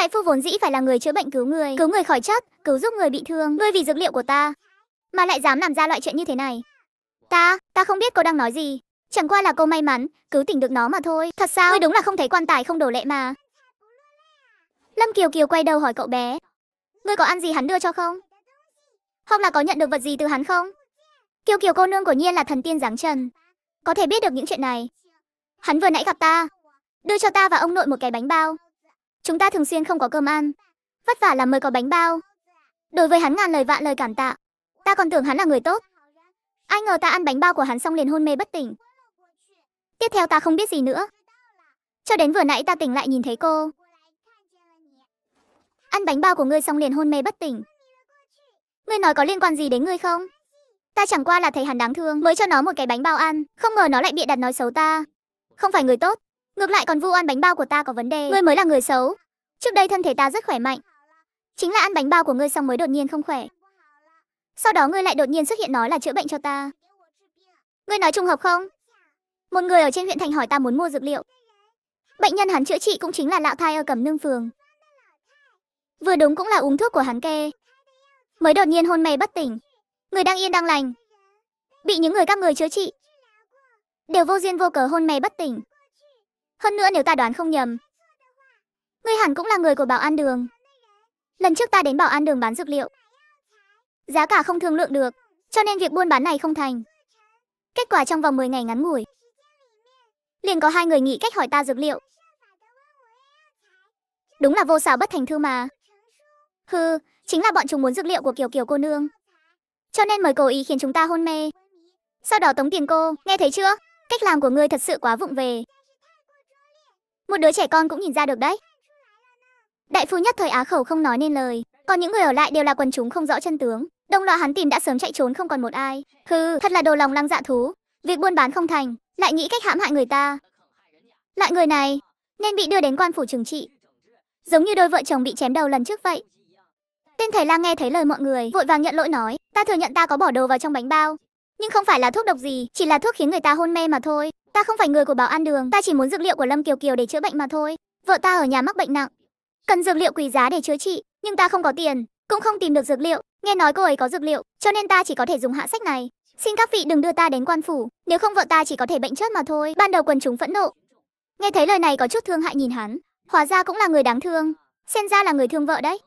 Đại phu vốn dĩ phải là người chữa bệnh cứu người, cứu người khỏi chết, cứu giúp người bị thương. Ngươi vì dược liệu của ta mà lại dám làm ra loại chuyện như thế này. Ta, ta không biết cô đang nói gì. Chẳng qua là cô may mắn, cứu tỉnh được nó mà thôi. Thật sao? Ngươi đúng là không thấy quan tài không đổ lệ mà. Lâm Kiều Kiều quay đầu hỏi cậu bé. Ngươi có ăn gì hắn đưa cho không? Hoặc là có nhận được vật gì từ hắn không? Kiều Kiều cô nương của nhiên là thần tiên giáng trần. Có thể biết được những chuyện này. Hắn vừa nãy gặp ta. Đưa cho ta và ông nội một cái bánh bao. Chúng ta thường xuyên không có cơm ăn, vất vả làm mới có bánh bao. Đối với hắn ngàn lời vạn lời cảm tạ, ta còn tưởng hắn là người tốt. Ai ngờ ta ăn bánh bao của hắn xong liền hôn mê bất tỉnh. Tiếp theo ta không biết gì nữa. Cho đến vừa nãy ta tỉnh lại nhìn thấy cô. Ăn bánh bao của ngươi xong liền hôn mê bất tỉnh. Ngươi nói có liên quan gì đến ngươi không? Ta chẳng qua là thấy hắn đáng thương mới cho nó một cái bánh bao ăn, không ngờ nó lại bịa đặt nói xấu ta. Không phải người tốt. Ngược lại còn vu oan bánh bao của ta có vấn đề. Ngươi mới là người xấu. Trước đây thân thể ta rất khỏe mạnh. Chính là ăn bánh bao của ngươi xong mới đột nhiên không khỏe. Sau đó ngươi lại đột nhiên xuất hiện nói là chữa bệnh cho ta. Ngươi nói trùng hợp không? Một người ở trên huyện thành hỏi ta muốn mua dược liệu. Bệnh nhân hắn chữa trị cũng chính là lão thai ở Cẩm Nương phường. Vừa đúng cũng là uống thuốc của hắn kê. Mới đột nhiên hôn mê bất tỉnh. Người đang yên đang lành. Bị những người các người chữa trị. Đều vô duyên vô cớ hôn mê bất tỉnh. Hơn nữa nếu ta đoán không nhầm, ngươi hẳn cũng là người của bảo an đường. Lần trước ta đến bảo an đường bán dược liệu, giá cả không thương lượng được, cho nên việc buôn bán này không thành. Kết quả trong vòng 10 ngày ngắn ngủi, liền có hai người nghĩ cách hỏi ta dược liệu. Đúng là vô xảo bất thành thư mà. Hừ, chính là bọn chúng muốn dược liệu của Kiều Kiều cô nương. Cho nên mời cố ý khiến chúng ta hôn mê. Sau đó tống tiền cô, nghe thấy chưa? Cách làm của ngươi thật sự quá vụng về. Một đứa trẻ con cũng nhìn ra được đấy. Đại phu nhất thời á khẩu không nói nên lời, còn những người ở lại đều là quần chúng không rõ chân tướng. Đông loa hắn tìm đã sớm chạy trốn không còn một ai. Hừ, thật là đồ lòng lăng dạ thú. Việc buôn bán không thành, lại nghĩ cách hãm hại người ta. Loại người này nên bị đưa đến quan phủ trừng trị. Giống như đôi vợ chồng bị chém đầu lần trước vậy. Tên thầy lang nghe thấy lời mọi người, vội vàng nhận lỗi nói, ta thừa nhận ta có bỏ đồ vào trong bánh bao, nhưng không phải là thuốc độc gì, chỉ là thuốc khiến người ta hôn mê mà thôi. Ta không phải người của bảo an đường, ta chỉ muốn dược liệu của Lâm Kiều Kiều để chữa bệnh mà thôi. Vợ ta ở nhà mắc bệnh nặng, cần dược liệu quý giá để chữa trị, nhưng ta không có tiền, cũng không tìm được dược liệu. Nghe nói cô ấy có dược liệu, cho nên ta chỉ có thể dùng hạ sách này. Xin các vị đừng đưa ta đến quan phủ, nếu không vợ ta chỉ có thể bệnh chết mà thôi. Ban đầu quần chúng phẫn nộ. Nghe thấy lời này có chút thương hại nhìn hắn, hóa ra cũng là người đáng thương, xem ra là người thương vợ đấy.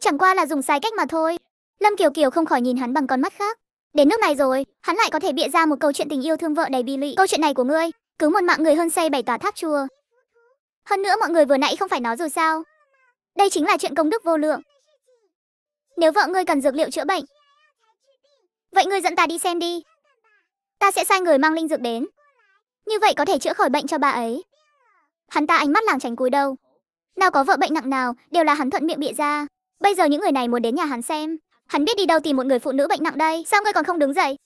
Chẳng qua là dùng sai cách mà thôi. Lâm Kiều Kiều không khỏi nhìn hắn bằng con mắt khác, Đến nước này rồi, hắn lại có thể bịa ra một câu chuyện tình yêu thương vợ đầy bi lụy Câu chuyện này của ngươi, cứ một mạng người hơn xây bảy tòa tháp chùa. Hơn nữa mọi người vừa nãy không phải nói rồi sao? Đây chính là chuyện công đức vô lượng. Nếu vợ ngươi cần dược liệu chữa bệnh, vậy ngươi dẫn ta đi xem đi. Ta sẽ sai người mang linh dược đến. Như vậy có thể chữa khỏi bệnh cho bà ấy. Hắn ta ánh mắt làng tránh cúi đâu Nào có vợ bệnh nặng nào, đều là hắn thuận miệng bịa ra. Bây giờ những người này muốn đến nhà hắn xem, Hắn biết đi đâu tìm một người phụ nữ bệnh nặng đây Sao ngươi còn không đứng dậy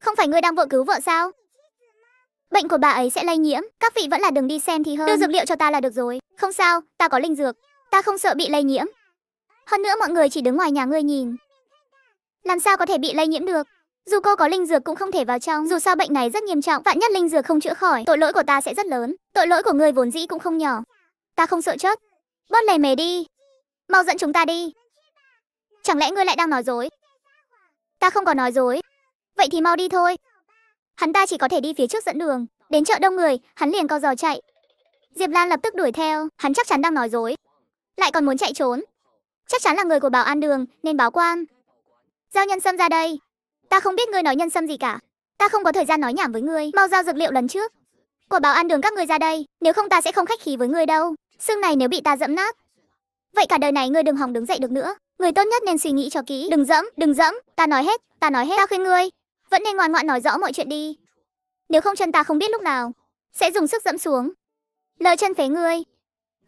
Không phải ngươi đang vội cứu vợ sao Bệnh của bà ấy sẽ lây nhiễm Các vị vẫn là đừng đi xem thì hơn Đưa dược liệu cho ta là được rồi Không sao, ta có linh dược Ta không sợ bị lây nhiễm Hơn nữa mọi người chỉ đứng ngoài nhà ngươi nhìn Làm sao có thể bị lây nhiễm được dù cô có linh dược cũng không thể vào trong, dù sao bệnh này rất nghiêm trọng, vạn nhất linh dược không chữa khỏi, tội lỗi của ta sẽ rất lớn, tội lỗi của ngươi vốn dĩ cũng không nhỏ. Ta không sợ chết. Bớt lề mề đi. Mau dẫn chúng ta đi. Chẳng lẽ ngươi lại đang nói dối? Ta không có nói dối. Vậy thì mau đi thôi. Hắn ta chỉ có thể đi phía trước dẫn đường. Đến chợ đông người, hắn liền co giò chạy. Diệp Lan lập tức đuổi theo, hắn chắc chắn đang nói dối. Lại còn muốn chạy trốn. Chắc chắn là người của bảo an đường, nên báo quan. Giao nhân sâm ra đây. Ta không biết ngươi nói nhân sâm gì cả. Ta không có thời gian nói nhảm với ngươi, mau giao dược liệu lần trước. Của bảo an đường các ngươi ra đây, nếu không ta sẽ không khách khí với ngươi đâu. Xương này nếu bị ta dẫm nát. Vậy cả đời này ngươi đừng hòng đứng dậy được nữa. Người tốt nhất nên suy nghĩ cho kỹ, đừng dẫm, đừng dẫm, ta nói hết, ta nói hết, ta khuyên ngươi, vẫn nên ngoan ngoãn nói rõ mọi chuyện đi. Nếu không chân ta không biết lúc nào sẽ dùng sức dẫm xuống. Lỡ chân phế ngươi.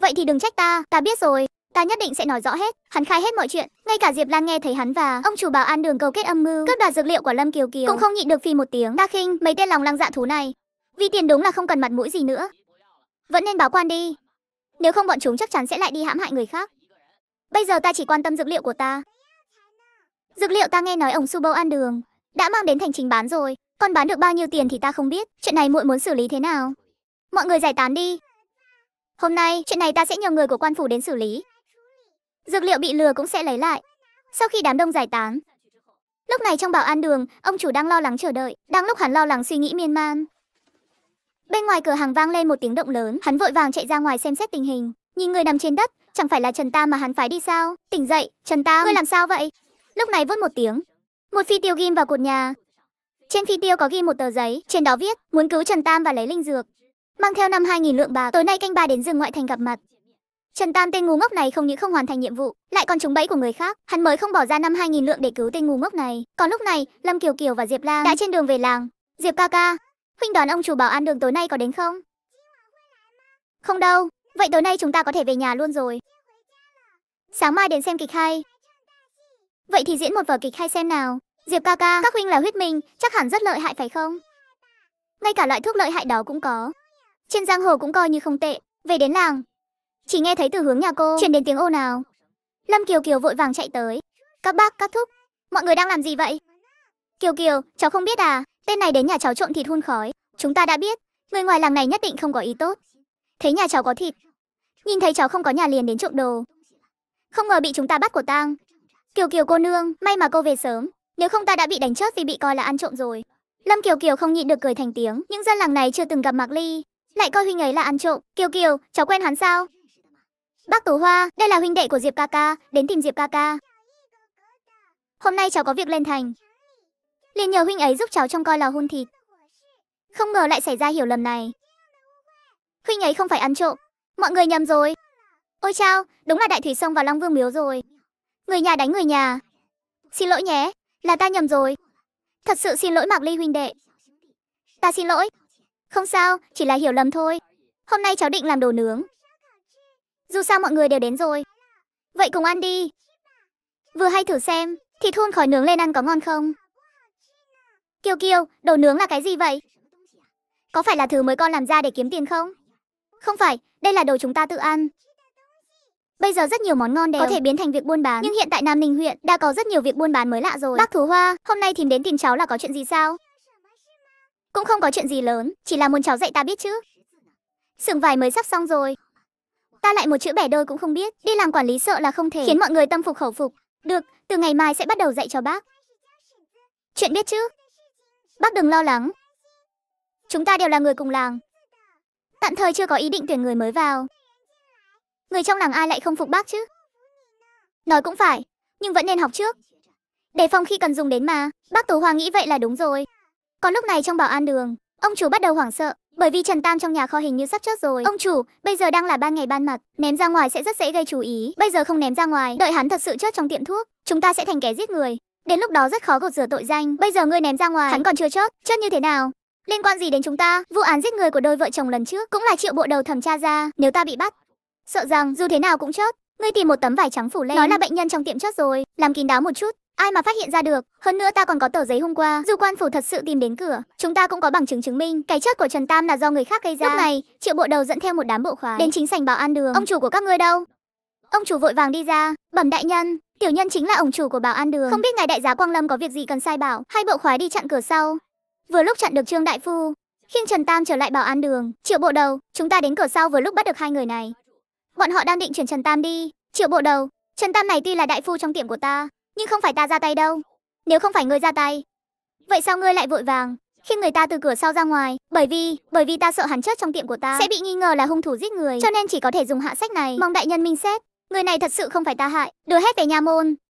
Vậy thì đừng trách ta, ta biết rồi, ta nhất định sẽ nói rõ hết. Hắn khai hết mọi chuyện, ngay cả Diệp Lan nghe thấy hắn và ông chủ bảo an đường cầu kết âm mưu, cướp đoạt dược liệu của Lâm Kiều Kiều, cũng không nhịn được phi một tiếng. Ta khinh mấy tên lòng lang dạ thú này, vì tiền đúng là không cần mặt mũi gì nữa. Vẫn nên báo quan đi, nếu không bọn chúng chắc chắn sẽ lại đi hãm hại người khác. Bây giờ ta chỉ quan tâm dược liệu của ta. Dược liệu ta nghe nói ông Subo ăn đường, đã mang đến thành trình bán rồi, còn bán được bao nhiêu tiền thì ta không biết, chuyện này muội muốn xử lý thế nào? Mọi người giải tán đi. Hôm nay, chuyện này ta sẽ nhờ người của quan phủ đến xử lý. Dược liệu bị lừa cũng sẽ lấy lại. Sau khi đám đông giải tán, lúc này trong bảo an đường, ông chủ đang lo lắng chờ đợi, đang lúc hắn lo lắng suy nghĩ miên man. Bên ngoài cửa hàng vang lên một tiếng động lớn, hắn vội vàng chạy ra ngoài xem xét tình hình, nhìn người nằm trên đất, chẳng phải là Trần Tam mà hắn phái đi sao? Tỉnh dậy, Trần Tam, ngươi làm sao vậy? Lúc này vút một tiếng, một phi tiêu ghim vào cột nhà. Trên phi tiêu có ghi một tờ giấy, trên đó viết, muốn cứu Trần Tam và lấy linh dược. Mang theo năm 2000 lượng bạc, tối nay canh ba đến rừng ngoại thành gặp mặt. Trần Tam tên ngu ngốc này không những không hoàn thành nhiệm vụ, lại còn trúng bẫy của người khác, hắn mới không bỏ ra năm 2000 lượng để cứu tên ngu ngốc này. Còn lúc này, Lâm Kiều Kiều và Diệp Lang đã trên đường về làng. Diệp ca ca, huynh đón ông chủ bảo an đường tối nay có đến không? Không đâu, vậy tối nay chúng ta có thể về nhà luôn rồi. Sáng mai đến xem kịch hay. Vậy thì diễn một vở kịch hay xem nào. Diệp ca ca, các huynh là huyết mình, chắc hẳn rất lợi hại phải không? Ngay cả loại thuốc lợi hại đó cũng có. Trên giang hồ cũng coi như không tệ. Về đến làng, chỉ nghe thấy từ hướng nhà cô truyền đến tiếng ô nào. Lâm Kiều Kiều vội vàng chạy tới. Các bác, các thúc, mọi người đang làm gì vậy? Kiều Kiều, cháu không biết à, tên này đến nhà cháu trộm thịt hun khói. Chúng ta đã biết, người ngoài làng này nhất định không có ý tốt. Thấy nhà cháu có thịt, nhìn thấy cháu không có nhà liền đến trộm đồ không ngờ bị chúng ta bắt của tang. Kiều Kiều cô nương, may mà cô về sớm, nếu không ta đã bị đánh chết vì bị coi là ăn trộm rồi. Lâm Kiều Kiều không nhịn được cười thành tiếng, những dân làng này chưa từng gặp Mạc Ly, lại coi huynh ấy là ăn trộm. Kiều Kiều, cháu quen hắn sao? Bác Tú Hoa, đây là huynh đệ của Diệp ca ca, đến tìm Diệp ca ca. Hôm nay cháu có việc lên thành, liền nhờ huynh ấy giúp cháu trông coi lò hôn thịt. Không ngờ lại xảy ra hiểu lầm này. Huynh ấy không phải ăn trộm, mọi người nhầm rồi, Ôi chao, đúng là đại thủy sông vào Long Vương miếu rồi. Người nhà đánh người nhà. Xin lỗi nhé, là ta nhầm rồi. Thật sự xin lỗi Mạc Ly huynh đệ. Ta xin lỗi. Không sao, chỉ là hiểu lầm thôi. Hôm nay cháu định làm đồ nướng. Dù sao mọi người đều đến rồi. Vậy cùng ăn đi. Vừa hay thử xem, thịt thun khỏi nướng lên ăn có ngon không? Kiều Kiều, đồ nướng là cái gì vậy? Có phải là thứ mới con làm ra để kiếm tiền không? Không phải, đây là đồ chúng ta tự ăn. Bây giờ rất nhiều món ngon đều có thể biến thành việc buôn bán, nhưng hiện tại Nam Ninh huyện đã có rất nhiều việc buôn bán mới lạ rồi. Bác Thú Hoa, hôm nay thím đến tìm cháu là có chuyện gì sao? Cũng không có chuyện gì lớn, chỉ là muốn cháu dạy ta biết chứ. Sưởng vải mới sắp xong rồi. Ta lại một chữ bẻ đôi cũng không biết, đi làm quản lý sợ là không thể, khiến mọi người tâm phục khẩu phục. Được, từ ngày mai sẽ bắt đầu dạy cho bác. Chuyện biết chứ? Bác đừng lo lắng. Chúng ta đều là người cùng làng. Tạm thời chưa có ý định tuyển người mới vào, Người trong làng ai lại không phục bác chứ? Nói cũng phải, nhưng vẫn nên học trước. Đề phòng khi cần dùng đến mà, bác Tú Hoa nghĩ vậy là đúng rồi. Còn lúc này trong bảo an đường, ông chủ bắt đầu hoảng sợ, bởi vì Trần Tam trong nhà kho hình như sắp chết rồi. Ông chủ, bây giờ đang là ban ngày ban mặt, ném ra ngoài sẽ rất dễ gây chú ý. Bây giờ không ném ra ngoài, đợi hắn thật sự chết trong tiệm thuốc, chúng ta sẽ thành kẻ giết người. Đến lúc đó rất khó gột rửa tội danh. Bây giờ ngươi ném ra ngoài, hắn còn chưa chết, chết như thế nào? Liên quan gì đến chúng ta? Vụ án giết người của đôi vợ chồng lần trước cũng là triệu bộ đầu thẩm tra ra, nếu ta bị bắt, Sợ rằng dù thế nào cũng chớt, Ngươi tìm một tấm vải trắng phủ lên. Nói là bệnh nhân trong tiệm chớt rồi, làm kín đáo một chút. Ai mà phát hiện ra được, hơn nữa ta còn có tờ giấy hôm qua, dù quan phủ thật sự tìm đến cửa, chúng ta cũng có bằng chứng chứng minh cái chết của Trần Tam là do người khác gây ra. Lúc này, Triệu Bộ Đầu dẫn theo một đám bộ khoái đến chính sảnh bảo an đường. Ông chủ của các ngươi đâu? Ông chủ vội vàng đi ra, bẩm đại nhân, tiểu nhân chính là ông chủ của bảo an đường. Không biết ngài đại giá Quang Lâm có việc gì cần sai bảo, hai bộ khoái đi chặn cửa sau. Vừa lúc chặn được Trương đại phu, khiêng Trần Tam trở lại bảo an đường, Triệu Bộ Đầu, chúng ta đến cửa sau vừa lúc bắt được hai người này. Bọn họ đang định chuyển Trần Tam đi. Triệu bộ đầu, Trần Tam này tuy là đại phu trong tiệm của ta, nhưng không phải ta ra tay đâu. Nếu không phải ngươi ra tay, vậy sao ngươi lại vội vàng khi người ta từ cửa sau ra ngoài? Bởi vì, bởi vì ta sợ hắn chết trong tiệm của ta sẽ bị nghi ngờ là hung thủ giết người, cho nên chỉ có thể dùng hạ sách này. Mong đại nhân minh xét, người này thật sự không phải ta hại, đưa hết về nhà môn.